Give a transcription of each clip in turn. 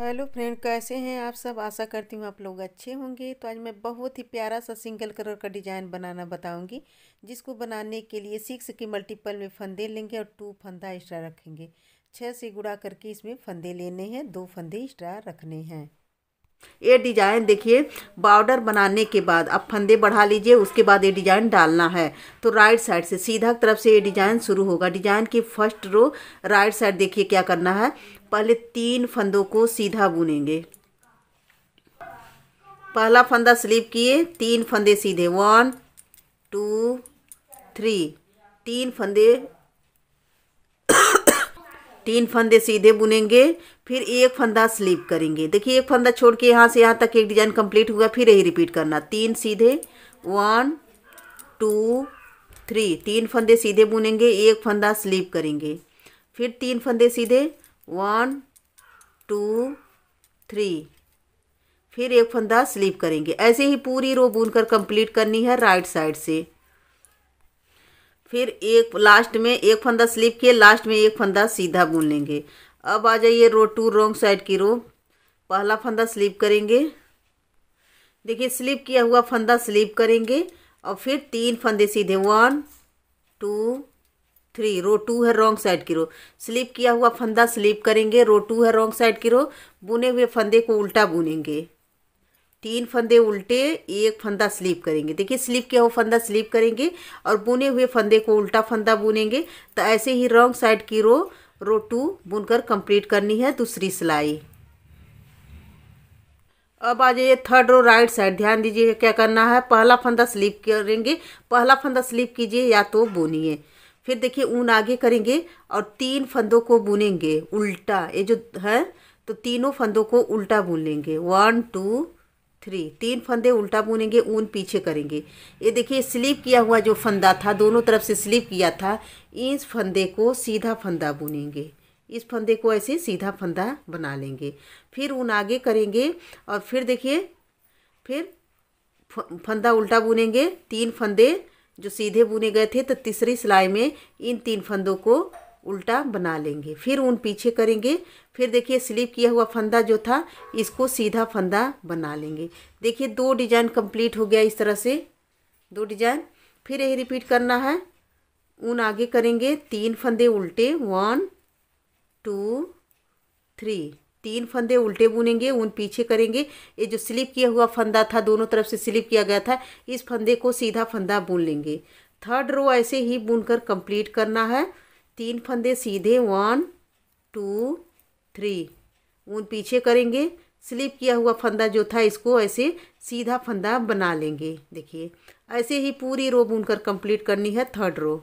hello friend कैसे हैं आप सब आशा करती हूँ आप लोग अच्छे होंगे तो आज मैं बहुत ही प्यारा सा सिंगल कलर का डिज़ाइन बनाना बताऊंगी जिसको बनाने के लिए सिक्स के मल्टीपल में फंदे लेंगे और टू फंदा एक्स्ट्रा रखेंगे छः से गुड़ा करके इसमें फंदे लेने हैं दो फंदे एक्स्ट्रा रखने हैं ये डिजाइन देखिए बॉर्डर बनाने के बाद आप फंदे बढ़ा लीजिए उसके बाद ये डिजाइन डालना है तो राइट साइड से सीधा तरफ से ये डिजाइन शुरू होगा डिजाइन की फर्स्ट रो राइट साइड देखिए क्या करना है पहले तीन फंदों को सीधा बुनेंगे पहला फंदा स्लिप किए तीन फंदे सीधे वन टू थ्री तीन फंदे तीन फंदे सीधे बुनेंगे फिर एक फंदा स्लीप करेंगे देखिए एक फंदा छोड़ के यहाँ से यहाँ तक एक डिजाइन कंप्लीट हुआ फिर यही रिपीट करना तीन सीधे वन टू थ्री तीन फंदे सीधे बुनेंगे एक फंदा स्लीप करेंगे फिर तीन फंदे सीधे वन टू थ्री फिर एक फंदा स्लीप करेंगे ऐसे ही पूरी रो बुनकर कंप्लीट करनी है राइट साइड से फिर एक लास्ट में एक फंदा स्लिप किए लास्ट में एक फंदा सीधा बुन लेंगे अब आ जाइए रो टू रोंग साइड की रो पहला फंदा स्लिप करेंगे देखिए स्लिप किया हुआ फंदा स्लिप करेंगे और फिर तीन फंदे सीधे one two three row two है रॉन्ग साइड की रो स्लिप किया हुआ फंदा स्लिप करेंगे रो टू है रॉन्ग साइड की रो बुने हुए फंदे को उल्टा बुनेंगे तीन फंदे उल्टे एक फंदा स्लीप करेंगे देखिए स्लिप क्या हो फंदा स्लीप करेंगे और बुने हुए फंदे को उल्टा फंदा बुनेंगे तो ऐसे ही रॉन्ग साइड की रो रो टू बुनकर कंप्लीट करनी है दूसरी सिलाई अब आ जाइए थर्ड रो राइट साइड ध्यान दीजिए क्या करना है पहला फंदा स्लिप करेंगे पहला फंदा स्लिप कीजिए या तो बुनिए फिर देखिए ऊन आगे करेंगे और तीन फंदों को बुनेंगे उल्टा ये जो है तो तीनों फंदों को उल्टा बुन लेंगे वन टू थ्री तीन फंदे उल्टा बुनेंगे ऊन पीछे करेंगे ये देखिए स्लीप किया हुआ जो फंदा था दोनों तरफ से स्लीप किया था इस फंदे को सीधा फंदा बुनेंगे इस फंदे को ऐसे सीधा फंदा बना लेंगे फिर ऊन आगे करेंगे और फिर देखिए फिर फंदा उल्टा बुनेंगे तीन फंदे जो सीधे बुने गए थे तो तीसरी सिलाई में इन तीन फंदों को उल्टा बना लेंगे फिर उन पीछे करेंगे फिर देखिए स्लीप किया हुआ फंदा जो था इसको सीधा फंदा बना लेंगे देखिए दो डिजाइन कंप्लीट हो गया इस तरह से दो डिजाइन फिर यही रिपीट करना है उन आगे करेंगे तीन फंदे उल्टे वन टू थ्री तीन फंदे उल्टे बुनेंगे उन पीछे करेंगे ये जो स्लिप किया हुआ फंदा था दोनों तरफ से स्लिप किया गया था इस फंदे को सीधा फंदा बुन लेंगे थर्ड रो ऐसे ही बुनकर कंप्लीट करना है तीन फंदे सीधे वन टू थ्री ऊन पीछे करेंगे स्लिप किया हुआ फंदा जो था इसको ऐसे सीधा फंदा बना लेंगे देखिए ऐसे ही पूरी रो बुनकर कंप्लीट करनी है थर्ड रो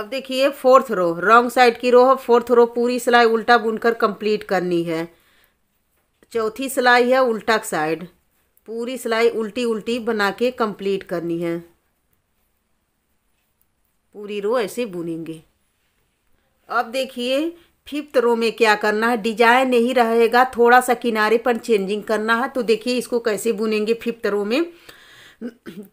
अब देखिए फोर्थ रो रॉन्ग साइड की रो है फोर्थ रो पूरी सिलाई उल्टा बुनकर कंप्लीट करनी है चौथी सिलाई है उल्टा साइड पूरी सिलाई उल्टी उल्टी बना के कंप्लीट करनी है पूरी रो ऐसे बुनेंगे अब देखिए फिफ्थ रो में क्या करना है डिजाइन नहीं रहेगा थोड़ा सा किनारे पर चेंजिंग करना है तो देखिए इसको कैसे बुनेंगे फिफ्थ रो में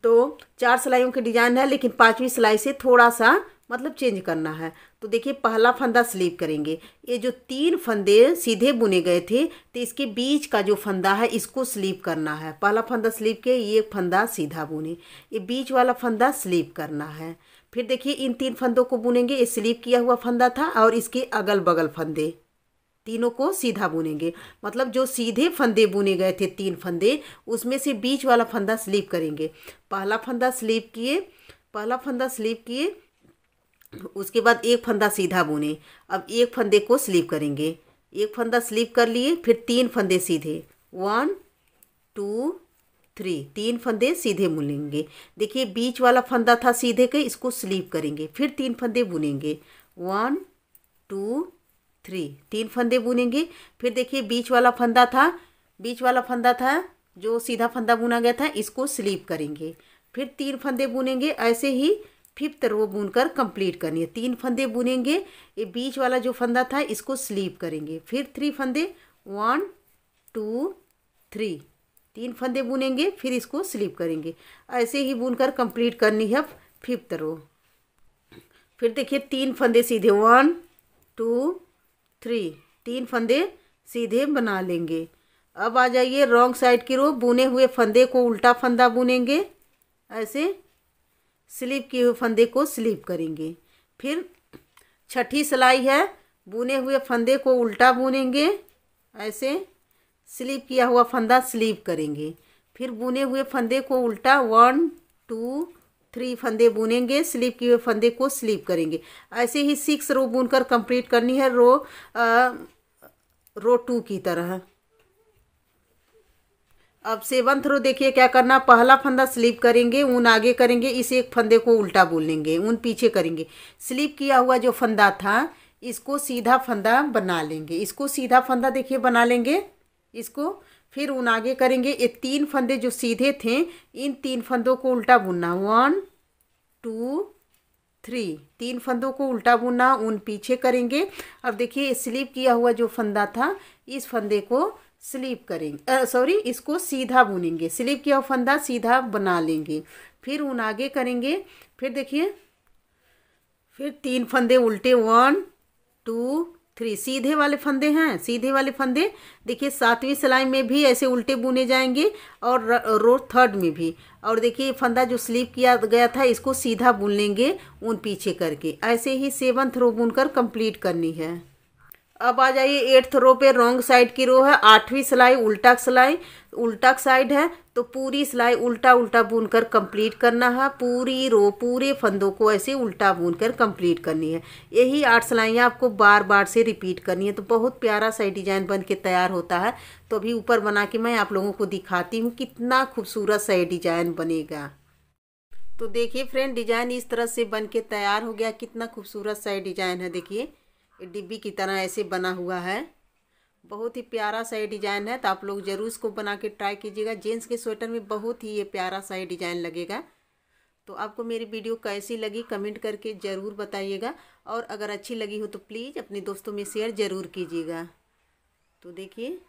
तो चार सिलाइयों के डिजाइन है लेकिन पांचवी सिलाई से थोड़ा सा मतलब चेंज करना है तो देखिए पहला फंदा स्लीप करेंगे ये जो तीन फंदे सीधे बुने गए थे तो इसके बीच का जो फंदा है इसको स्लीप करना है पहला फंदा स्लीप के ये फंदा सीधा बुने ये बीच वाला फंदा स्लीप करना है फिर देखिए इन तीन फंदों को बुनेंगे ये स्लीप किया हुआ फंदा था और इसके अगल बगल फंदे तीनों को सीधा बुनेंगे मतलब जो सीधे फंदे बुने गए थे तीन फंदे उसमें से बीच वाला फंदा स्लीप करेंगे पहला फंदा स्लीप किए पहला फंदा स्लीप किए उसके बाद एक फंदा सीधा बुने अब एक फंदे को स्लीप करेंगे एक फंदा स्लीप कर लिए फिर तीन फंदे सीधे वन टू थ्री तीन फंदे सीधे बुनेंगे देखिए बीच वाला फंदा था सीधे के इसको स्लीप करेंगे फिर तीन फंदे बुनेंगे वन टू थ्री तीन फंदे बुनेंगे फिर देखिए बीच वाला फंदा था बीच वाला फंदा था जो सीधा फंदा बुना गया था इसको स्लीप करेंगे फिर तीन फंदे बुनेंगे ऐसे ही फिफ्थ रो बुनकर कंप्लीट करनी है तीन फंदे बुनेंगे ये बीच वाला जो फंदा था इसको स्लीप करेंगे फिर थ्री फंदे वन टू थ्री तीन फंदे बुनेंगे फिर इसको स्लीप करेंगे ऐसे ही बुनकर कंप्लीट करनी है फिफ्थ रो फिर देखिए तीन फंदे सीधे वन टू थ्री तीन फंदे सीधे बना लेंगे अब आ जाइए रॉन्ग साइड की रो बुने हुए फंदे को उल्टा फंदा बुनेंगे ऐसे स्लीप किए हुए फंदे को स्लीप करेंगे फिर छठी सिलाई है बुने हुए फंदे को उल्टा बुनेंगे ऐसे स्लीप किया हुआ फंदा स्लीप करेंगे फिर बुने हुए फंदे को उल्टा वन टू थ्री फंदे बुनेंगे स्लीप किए हुए फंदे को स्लीप करेंगे ऐसे ही सिक्स रो बुनकर कंप्लीट करनी है रो आ, रो टू की तरह अब सेवन थ्रो देखिए क्या करना पहला फंदा स्लिप करेंगे ऊन आगे करेंगे इस एक फंदे को उल्टा बोलेंगे ऊन पीछे करेंगे स्लिप किया हुआ जो फंदा था इसको सीधा फंदा बना लेंगे इसको सीधा फंदा देखिए बना लेंगे इसको फिर ऊन आगे करेंगे ये तीन फंदे जो सीधे थे इन तीन फंदों को उल्टा बुनना वन टू थ्री तीन फंदों को उल्टा बुनना ऊन पीछे करेंगे अब देखिए स्लिप किया हुआ जो फंदा था इस फंदे को स्लीप करेंगे सॉरी इसको सीधा बुनेंगे स्लीप किया फंदा सीधा बना लेंगे फिर उन आगे करेंगे फिर देखिए फिर तीन फंदे उल्टे वन टू थ्री सीधे वाले फंदे हैं सीधे वाले फंदे देखिए सातवीं सिलाई में भी ऐसे उल्टे बुने जाएंगे और रो थर्ड में भी और देखिए फंदा जो स्लीप किया गया था इसको सीधा बुन लेंगे उन पीछे करके ऐसे ही सेवन थ्रो बुनकर कंप्लीट करनी है अब आ जाइए एट्थ रो पे रॉन्ग साइड की रो है आठवीं सिलाई उल्टा सिलाई उल्टा साइड है तो पूरी सिलाई उल्टा उल्टा बुन कर कम्प्लीट करना है पूरी रो पूरे फंदों को ऐसे उल्टा बुन कर कम्प्लीट करनी है यही आठ सिलाइयाँ आपको बार बार से रिपीट करनी है तो बहुत प्यारा सा डिज़ाइन बन के तैयार होता है तो अभी ऊपर बना के मैं आप लोगों को दिखाती हूँ कितना खूबसूरत सा डिज़ाइन बनेगा तो देखिए फ्रेंड डिज़ाइन इस तरह से बन के तैयार हो गया कितना खूबसूरत सा डिज़ाइन है देखिए डिब्बी की तरह ऐसे बना हुआ है बहुत ही प्यारा सा ये डिज़ाइन है तो आप लोग ज़रूर इसको बना के ट्राई कीजिएगा जेंट्स के स्वेटर में बहुत ही ये प्यारा सा ये डिज़ाइन लगेगा तो आपको मेरी वीडियो कैसी लगी कमेंट करके ज़रूर बताइएगा और अगर अच्छी लगी हो तो प्लीज़ अपने दोस्तों में शेयर ज़रूर कीजिएगा तो देखिए